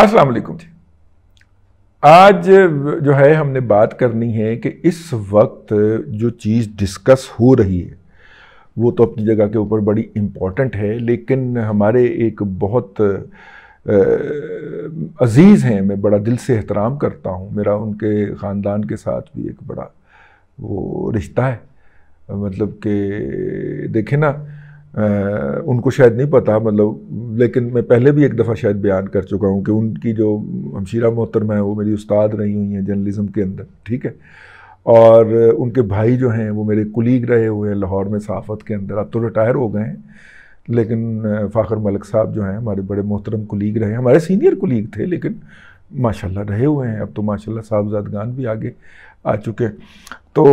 अस्सलाम वालेकुम जी आज जो है हमने बात करनी है कि इस वक्त जो चीज़ डिस्कस हो रही है वो तो अपनी जगह के ऊपर बड़ी इम्पॉर्टेंट है लेकिन हमारे एक बहुत अज़ीज़ हैं मैं बड़ा दिल से एहतराम करता हूँ मेरा उनके ख़ानदान के साथ भी एक बड़ा वो रिश्ता है मतलब कि देखे ना उनको शायद नहीं पता मतलब लेकिन मैं पहले भी एक दफ़ा शायद बयान कर चुका हूँ कि उनकी जो हमशीरा मोहतरम है वो मेरी उस्ताद रही हुई हैं जर्नलिज़म के अंदर ठीक है और उनके भाई जो हैं वो मेरे कुलीग रहे हुए हैं लाहौर में सहाफ़त के अंदर अब तो रिटायर हो गए हैं लेकिन फ़ाखर मलिक साहब जो हैं हमारे बड़े मोहतरम कुलीग रहे हमारे सीनियर कुलीग थे लेकिन माशाल्लाह रहे हुए हैं अब तो माशाल्लाह साहबजादगान भी आगे आ चुके तो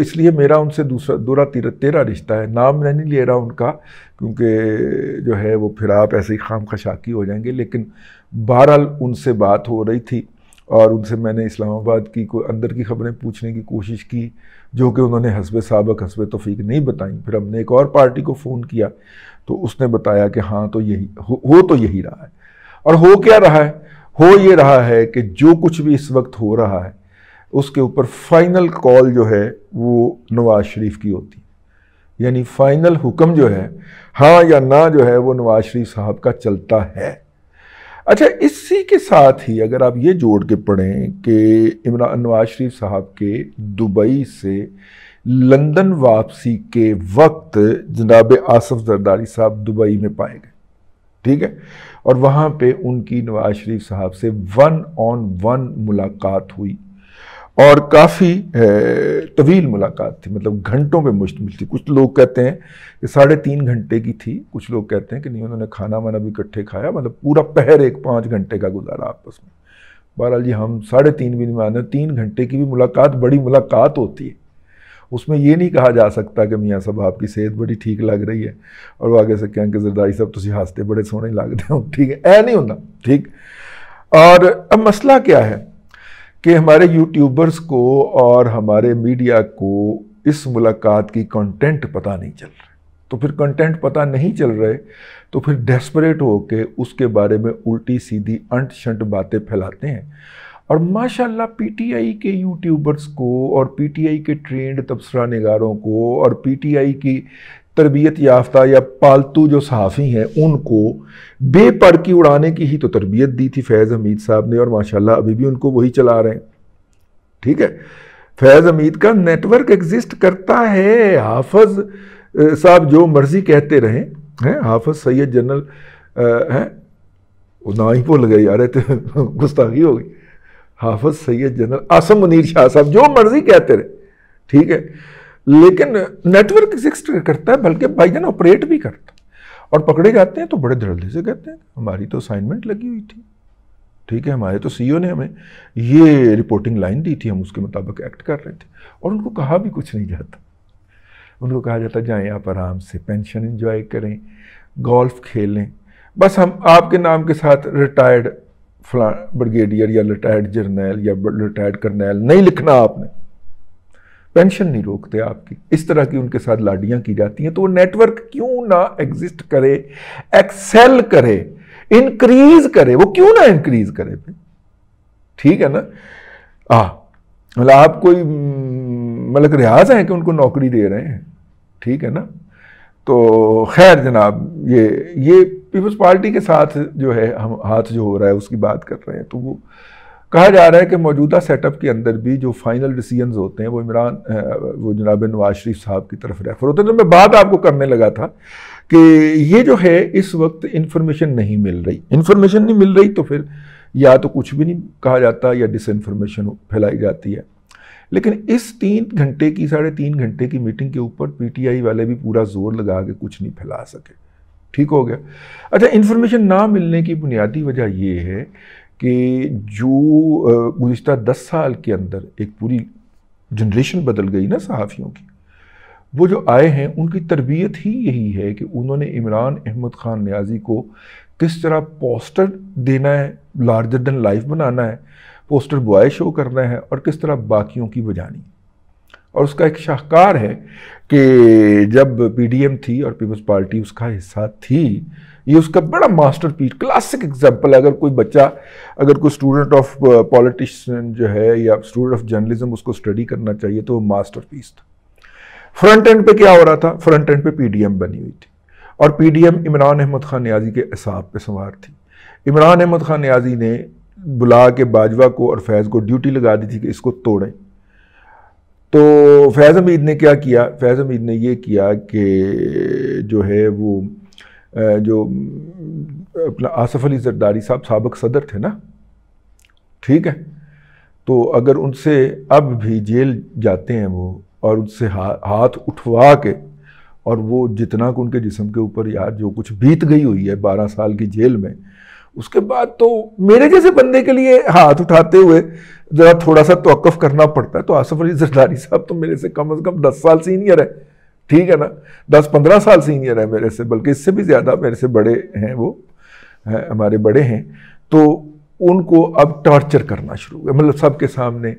इसलिए मेरा उनसे दूसरा दूरा तेरा तेरा रिश्ता है नाम मैं नहीं ले रहा उनका क्योंकि जो है वो फिर आप ऐसे ही खाम खशाकी हो जाएंगे लेकिन बहरहाल उनसे बात हो रही थी और उनसे मैंने इस्लामाबाद की कोई अंदर की खबरें पूछने की कोशिश की जो कि उन्होंने हसब सबक हसब तोफीक नहीं बताई फिर हमने एक और पार्टी को फ़ोन किया तो उसने बताया कि हाँ तो यही हो, हो तो यही रहा है और हो क्या रहा है हो ये रहा है कि जो कुछ भी इस वक्त हो रहा है उसके ऊपर फाइनल कॉल जो है वो नवाज शरीफ की होती है यानी फाइनल हुक्म जो है हाँ या ना जो है वो नवाज शरीफ साहब का चलता है अच्छा इसी के साथ ही अगर आप ये जोड़ के पढ़ें कि इमरान नवाज शरीफ साहब के दुबई से लंदन वापसी के वक्त जनाब आसफ जरदारी साहब दुबई में पाए गए ठीक है और वहाँ पे उनकी नवाज शरीफ साहब से वन ऑन वन मुलाकात हुई और काफ़ी तवील मुलाकात थी मतलब घंटों पे मुश्तमिल थी कुछ लोग कहते हैं कि साढ़े तीन घंटे की थी कुछ लोग कहते हैं कि नहीं उन्होंने खाना वाना भी इकट्ठे खाया मतलब पूरा पहर एक पाँच घंटे का गुजारा आपस में बहरहाल जी हम साढ़े तीन भी नहीं माने तीन घंटे की भी मुलाकात बड़ी मुलाकात होती है उसमें ये नहीं कहा जा सकता कि मियाँ साहब आपकी सेहत बड़ी ठीक लग रही है और वो आगे से कहें कि जरदारी साहब तुम हंसते बड़े सोहने लगते हो ठीक है ऐ नहीं होना ठीक और अब मसला क्या है कि हमारे यूट्यूबर्स को और हमारे मीडिया को इस मुलाकात की कंटेंट पता नहीं चल रहा तो फिर कंटेंट पता नहीं चल रहे तो फिर डेस्परेट होके उसके बारे में उल्टी सीधी अंट शंट बातें फैलाते हैं और माशाल्लाह पीटीआई के यूट्यूबर्स को और पीटीआई के ट्रेंड तबसरा निगारों को और पीटीआई की तरबियत याफ्ता या पालतू जो सहाफ़ी हैं उनको बेपढ़ की उड़ाने की ही तो तरबियत दी थी फैज़ हमीद साहब ने और माशाल्लाह अभी भी उनको वही चला रहे हैं ठीक है फैज़ हमीद का नेटवर्क एग्जिस्ट करता है हाफज साहब जो मर्ज़ी कहते रहें हैं हाफज सैयद जनरल हैं ना ही भूल गए यार तो गुस्ताखी हो गई हाफज सैयद जनरल आसम मुनीर शाह साहब जो मर्ज़ी कहते रहे ठीक है लेकिन नेटवर्क एग्जिस्ट करता है बल्कि बाईजन ऑपरेट भी करता और पकड़े जाते हैं तो बड़े धड़ल्ले से कहते हैं हमारी तो असाइनमेंट लगी हुई थी ठीक है हमारे तो सीईओ e ने हमें ये रिपोर्टिंग लाइन दी थी हम उसके मुताबिक एक्ट कर रहे थे और उनको कहा भी कुछ नहीं जाता उनको कहा जाता जाएं आप आराम से पेंशन इंजॉय करें गोल्फ खेलें बस हम आपके नाम के साथ रिटायर्ड फ्ला ब्रिगेडियर या रिटायर्ड जर्नैल या रिटायर्ड कर्नैल नहीं लिखना आपने पेंशन नहीं रोकते आपकी इस तरह की उनके साथ लाडियां की जाती हैं तो वो नेटवर्क क्यों ना एग्जिस्ट करे एक्सेल करे इंक्रीज करे वो क्यों ना इंक्रीज करे भाई ठीक है ना मतलब आप कोई मलक हम्म, मतलब रियाज हैं कि उनको नौकरी दे रहे हैं ठीक है ना तो खैर जनाब ये ये पीपल्स पार्टी के साथ जो है हम हाथ जो हो रहा है उसकी बात कर रहे हैं तो वो कहा जा रहा है कि मौजूदा सेटअप के अंदर भी जो फाइनल डिसीजन होते हैं वो इमरान वो जनाब नवाज शरीफ साहब की तरफ रेफर होते हैं तो मैं बात आपको करने लगा था कि ये जो है इस वक्त इन्फॉर्मेशन नहीं मिल रही इन्फॉर्मेशन नहीं मिल रही तो फिर या तो कुछ भी नहीं कहा जाता या डिस इन्फॉर्मेशन फैलाई जाती है लेकिन इस तीन घंटे की साढ़े तीन घंटे की मीटिंग के ऊपर पीटीआई वाले भी पूरा जोर लगा के कुछ नहीं फैला सके ठीक हो गया अच्छा इन्फॉर्मेशन ना मिलने की बुनियादी वजह यह है कि जो गुज्त दस साल के अंदर एक पूरी जनरेशन बदल गई ना सहाफ़ियों की वो जो आए हैं उनकी तरबियत ही यही है कि उन्होंने इमरान अहमद ख़ान न्याजी को किस तरह पोस्टर देना है लार्जर दैन लाइफ बनाना है पोस्टर बॉय शो करना है और किस तरह बाकियों की बजानी और उसका एक शाहकार है कि जब पीडीएम थी और पीपल्स पार्टी उसका हिस्सा थी ये उसका बड़ा मास्टर पीस क्लासिक एग्जाम्पल अगर कोई बच्चा अगर कोई स्टूडेंट ऑफ पॉलिटिशियन जो है या स्टूडेंट ऑफ जर्नलिज्म उसको स्टडी करना चाहिए तो वो मास्टर पीस था फ्रंट एंड पे क्या हो रहा था फ्रंट एंड पे पीडीएम बनी हुई थी और पीडीएम इमरान अहमद खान न्याजी के असाब पे सवार थी इमरान अहमद खान न्याजी ने बुला के बाजवा को और फैज़ को ड्यूटी लगा दी थी कि इसको तोड़ें तो फैज़ हमीद ने क्या किया फैज़ हमीद ने ये किया कि जो है वो जो अपना आसफ़ अली जरदारी साहब सबक सदर थे ना ठीक है तो अगर उनसे अब भी जेल जाते हैं वो और उनसे हा, हाथ उठवा के और वो जितना को उनके जिसम के ऊपर यार जो कुछ बीत गई हुई है बारह साल की जेल में उसके बाद तो मेरे जैसे बंदे के लिए हाथ उठाते हुए ज़रा थोड़ा सा तोक़ करना पड़ता है तो आसफ अली जरदारी साहब तो मेरे से कम अज़ कम दस साल सीनियर है ठीक है ना दस पंद्रह साल सीनियर है मेरे से बल्कि इससे भी ज़्यादा मेरे से बड़े हैं वो है, हमारे बड़े हैं तो उनको अब टॉर्चर करना शुरू हुआ मतलब सबके सामने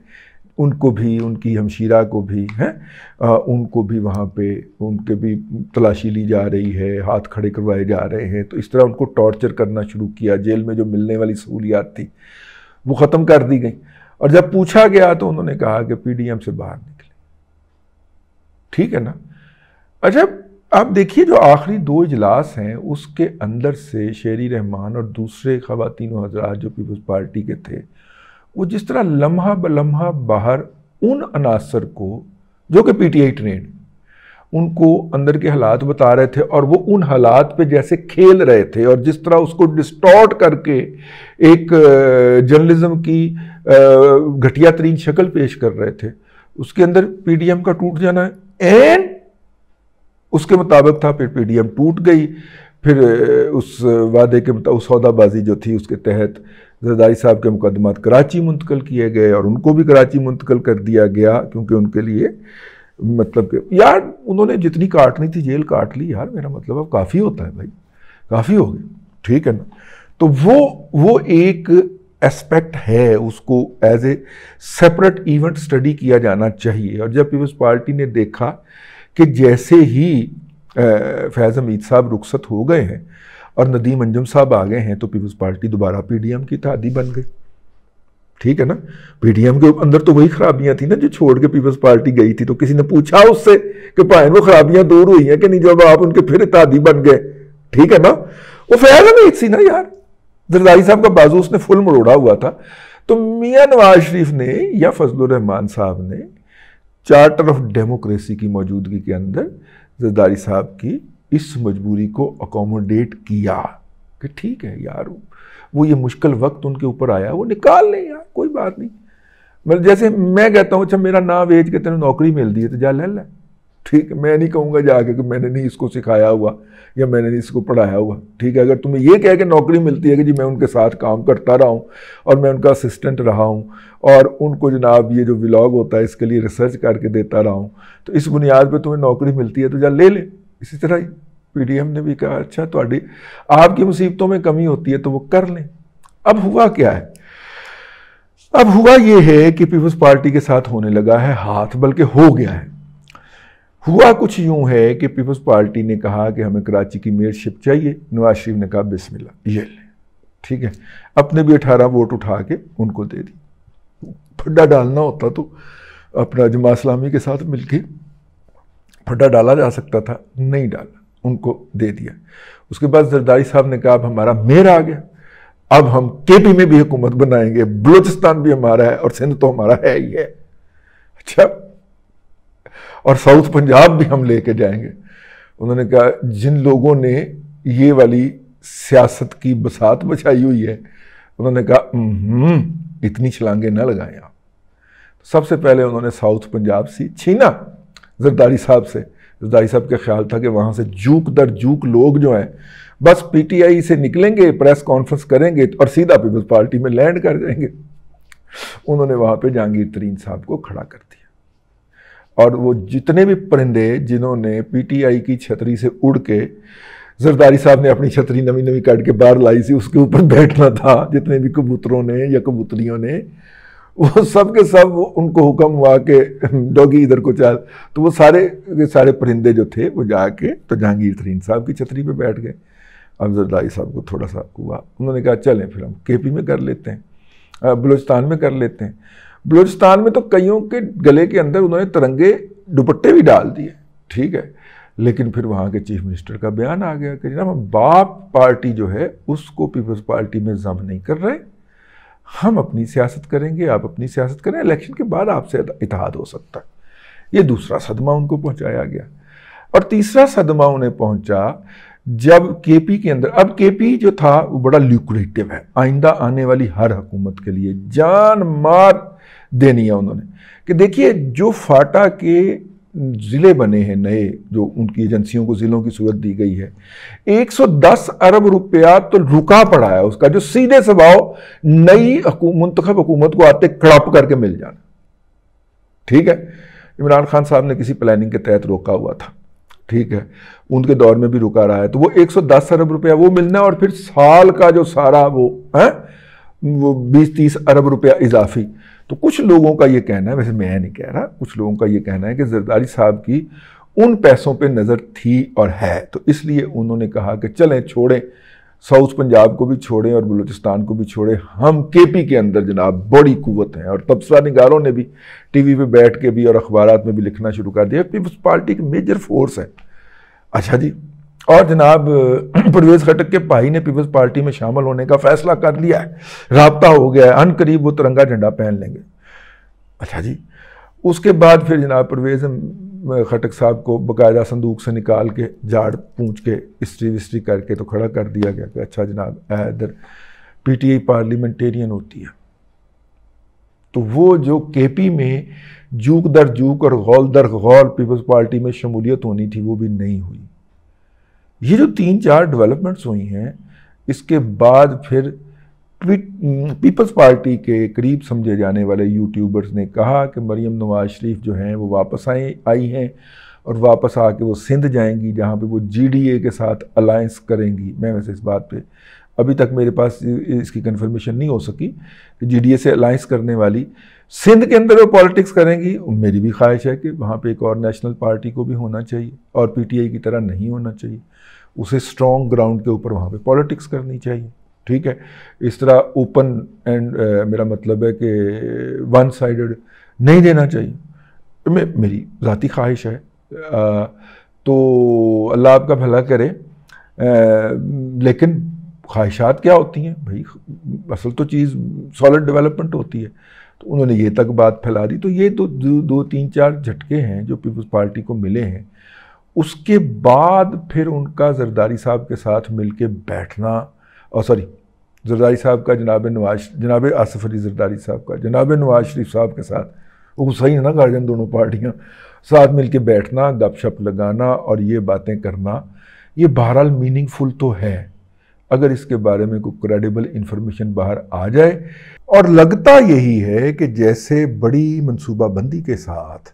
उनको भी उनकी हमशीरा को भी हैं उनको भी वहाँ पे उनके भी तलाशी ली जा रही है हाथ खड़े करवाए जा रहे हैं तो इस तरह उनको टॉर्चर करना शुरू किया जेल में जो मिलने वाली सहूलियात थी वो ख़त्म कर दी गई और जब पूछा गया तो उन्होंने कहा कि पी से बाहर निकले ठीक है ना अच्छा आप देखिए जो आखिरी दो इजलास हैं उसके अंदर से शेरी रहमान और दूसरे खातिन हजरात जो पीपल्स पार्टी के थे वो जिस तरह लम्हा ब लम्हा बाहर उन अनासर को जो कि पीटीआई ट्रेन उनको अंदर के हालात बता रहे थे और वो उन हालात पे जैसे खेल रहे थे और जिस तरह उसको डिस्टॉर्ट करके एक जर्नलिज्म की घटिया तरीन शक्ल पेश कर रहे थे उसके अंदर पीडीएम का टूट जाना है एंड उसके मुताबिक था फिर पीडीएम टूट गई फिर उस वादे के उस सौदाबाजी जो थी उसके तहत जरदारी साहब के मुकदमत कराची मुंतकल किए गए और उनको भी कराची मुंतकल कर दिया गया क्योंकि उनके लिए मतलब कि यार उन्होंने जितनी काटनी थी जेल काट ली यार मेरा मतलब अब काफ़ी होता है भाई काफ़ी हो गया ठीक है ना तो वो वो एक एस्पेक्ट है उसको as a separate event study किया जाना चाहिए और जब पीपल्स पार्टी ने देखा कि जैसे ही फैज़ हमीद साहब रुखसत हो गए हैं और नदीम अंजुम साहब आ गए हैं तो पीपल्स पार्टी दोबारा पीडीएम की तादी बन गई ठीक है ना पीडीएम के अंदर तो वही खराबियां थी ना जो छोड़ के पीपल्स पार्टी गई थी तो किसी ने पूछा उससे कि भाई वो खराबियां दूर हुई हैं कि नहीं जब आप उनके फिर इतादी बन गए ठीक है ना वो फैल अमीद सी ना यार जरदारी साहब का बाजू उसने फुल मरोड़ा हुआ था तो मियाँ नवाज शरीफ ने या फजल रहमान साहब ने चार्टर ऑफ डेमोक्रेसी की मौजूदगी के अंदर जरदारी साहब की इस मजबूरी को अकोमोडेट किया कि ठीक है यार वो ये मुश्किल वक्त उनके ऊपर आया वो निकाल लें यार कोई बात नहीं मतलब जैसे मैं कहता हूँ अच्छा मेरा नाम वेज के तेने नौकरी मिल दी है तो जा ले ले ठीक है मैं नहीं कहूँगा जाके कि मैंने नहीं इसको सिखाया हुआ या मैंने नहीं इसको पढ़ाया हुआ ठीक है अगर तुम्हें ये कह के नौकरी मिलती है कि जी मैं उनके साथ काम करता रहा हूँ और मैं उनका असिस्टेंट रहा हूँ और उनको जनाब ये जो व्लॉग होता है इसके लिए रिसर्च करके देता रहा हूँ तो इस बुनियाद पर तुम्हें नौकरी मिलती है तो जा ले ले इसी तरह ही पीडीएम ने भी कहा अच्छा थोड़ी आपकी मुसीबतों में कमी होती है तो वो कर लें अब हुआ क्या है अब हुआ ये है कि पीपल्स पार्टी के साथ होने लगा है हाथ बल्कि हो गया है हुआ कुछ यूं है कि पीपल्स पार्टी ने कहा कि हमें कराची की मेयरशिप चाहिए नवाज शरीफ ने कहा बिस्मिल्ला ये ले ठीक है अपने भी अठारह वोट उठा के उनको दे दी फड्डा डालना होता तो अपना जमा इस्लामी के साथ मिलके फड्डा डाला जा सकता था नहीं डाला उनको दे दिया उसके बाद जरदारी साहब ने कहा अब हमारा मेयर आ गया अब हम के पी में भी हुकूमत बनाएंगे बलूचिस्तान भी हमारा है और सिंध तो हमारा है ही है अच्छा और साउथ पंजाब भी हम लेके जाएंगे उन्होंने कहा जिन लोगों ने ये वाली सियासत की बसात बचाई हुई है उन्होंने कहा इतनी छलांगे ना लगाएं आप तो सबसे पहले उन्होंने साउथ पंजाब से छीना जरदारी साहब से दाई साहब का ख्याल था कि वहाँ से जूक दर जूक लोग जो हैं बस पीटीआई से निकलेंगे प्रेस कॉन्फ्रेंस करेंगे और सीधा पीपल्स पार्टी में लैंड कर जाएंगे उन्होंने वहाँ पे जहांगीर तरीन साहब को खड़ा कर दिया और वो जितने भी परिंदे जिन्होंने पीटीआई की छतरी से उड़ के जरदारी साहब ने अपनी छतरी नवी नवी काट के बाहर लाई थी उसके ऊपर बैठना था जितने भी कबूतरों ने या कबूतरियों ने वो सब के सब उनको हुक्म हुआ कि डॉगी इधर को चाल तो वो सारे के सारे परिंदे जो थे वो जाके तो जहांगीर तरीन साहब की छतरी पे बैठ गए अफजरदाई साहब को थोड़ा सा हुआ उन्होंने कहा चलें फिर हम के पी में कर लेते हैं बलूचिस्तान में कर लेते हैं बलूचिस्तान में तो कईयों के गले के अंदर उन्होंने तिरंगे दुपट्टे भी डाल दिए ठीक है लेकिन फिर वहाँ के चीफ मिनिस्टर का बयान आ गया कि जनाब बाप पार्टी जो है उसको पीपल्स पार्टी में जम नहीं कर रहे हम अपनी सियासत करेंगे आप अपनी सियासत करें इलेक्शन के बाद आपसे इतिहाद हो सकता है ये दूसरा सदमा उनको पहुंचाया गया और तीसरा सदमा उन्हें पहुंचा जब केपी के अंदर अब केपी जो था वो बड़ा ल्यूक्रेटिव है आइंदा आने वाली हर हुकूमत के लिए जान मार देनी है उन्होंने कि देखिए जो फाटा के ज़िले बने हैं नए जो उनकी एजेंसियों को ज़िलों की सूरत दी गई है 110 अरब रुपया तो रुका पड़ा है उसका जो सीधे स्वभाव नई मंतखब हुकूमत को आते कड़प करके मिल जाना ठीक है इमरान खान साहब ने किसी प्लानिंग के तहत रोका हुआ था ठीक है उनके दौर में भी रुका रहा है तो वो 110 अरब रुपया वो मिलना और फिर साल का जो सारा वो है वो बीस तीस अरब रुपया इजाफी तो कुछ लोगों का ये कहना है वैसे मैं नहीं कह रहा कुछ लोगों का ये कहना है कि जरदारी साहब की उन पैसों पे नज़र थी और है तो इसलिए उन्होंने कहा कि चलें छोड़ें साउथ पंजाब को भी छोड़ें और बलूचिस्तान को भी छोड़ें हम के पी के अंदर जनाब बड़ी कुवत हैं और तबसरा निगारों ने भी टी वी पर बैठ के भी और अखबार में भी लिखना शुरू कर दिया पीपल्स पार्टी की मेजर फोर्स है अच्छा जी और जनाब परवेज खटक के भाई ने पीपल्स पार्टी में शामिल होने का फैसला कर लिया है रबता हो गया है अन करीब वो तिरंगा झंडा पहन लेंगे अच्छा जी उसके बाद फिर जनाब परवेज खटक साहब को बाकायदा संदूक से निकाल के झाड़ पूछ के हिस्ट्री विस्ट्री करके तो खड़ा कर दिया गया कि अच्छा जनाब इधर पीटीआई पार्लियामेंटेरियन होती है तो वो जो केपी में जूक दर जूक और गौल दर गौल पीपल्स पार्टी में शमूलियत होनी थी वो भी नहीं हुई ये जो तीन चार डेवलपमेंट्स हुई हैं इसके बाद फिर पीपल्स पार्टी mm, के करीब समझे जाने वाले यूट्यूबर्स ने कहा कि मरीम नवाज शरीफ जो हैं वो वापस आए आई हैं और वापस आके वो सिंध जाएंगी जहाँ पे वो जीडीए के साथ अलायंस करेंगी मैं वैसे इस बात पे अभी तक मेरे पास इसकी कन्फर्मेशन नहीं हो सकी कि जीडीए से अलायंस करने वाली सिंध के अंदर वो पॉलिटिक्स करेंगी मेरी भी ख्वाहिश है कि वहाँ पे एक और नेशनल पार्टी को भी होना चाहिए और पीटीआई की तरह नहीं होना चाहिए उसे स्ट्रॉन्ग ग्राउंड के ऊपर वहाँ पे पॉलिटिक्स करनी चाहिए ठीक है इस तरह ओपन एंड मेरा मतलब है कि वन साइड नहीं देना चाहिए मे, मेरी ज़ाती ख्वाहिश है आ, तो अल्लाह आपका भला करे आ, लेकिन ख्वाहिशात क्या होती हैं भाई असल तो चीज़ सॉलिड डेवलपमेंट होती है तो उन्होंने ये तक बात फैला दी तो ये दो दो, दो तीन चार झटके हैं जो पीपल्स पार्टी को मिले हैं उसके बाद फिर उनका जरदारी साहब के साथ मिल के बैठना और सॉरी जरदारी साहब का जनाब नवाज जनाब आसफ अली जरदारी साहब का जनाब नवाज शरीफ साहब के साथ वो तो सही है ना गार्जियन दोनों पार्टियाँ साथ मिल के बैठना गपशप लगाना और ये बातें करना ये बहरहाल मीनिंगफुल तो है अगर इसके बारे में कोई क्रेडिबल इंफॉर्मेशन बाहर आ जाए और लगता यही है कि जैसे बड़ी मनसूबाबंदी के साथ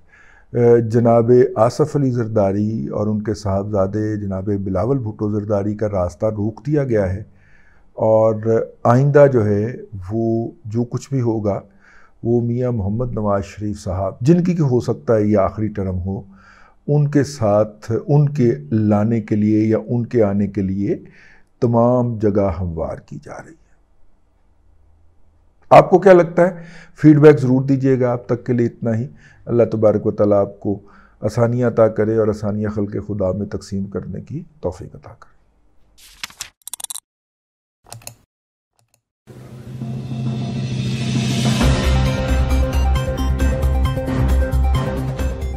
जनाब आसफ़ अली जरदारी और उनके साहबजादे जनाब बिलावल भुटो जरदारी का रास्ता रोक दिया गया है और आइंदा जो है वो जो कुछ भी होगा वो मियाँ मोहम्मद नवाज शरीफ साहब जिनकी की हो सकता है ये आखिरी टर्म हो उनके साथ उनके लाने के लिए या उनके आने के लिए तमाम जगह हमवार की जा रही है आपको क्या लगता है फीडबैक ज़रूर दीजिएगा आप तक के लिए इतना ही अल्लाह तबारक व आपको आसानियाँ अता करे और आसानियाँ खल के खुदा में तकसीम करने की तोफ़ी अता करे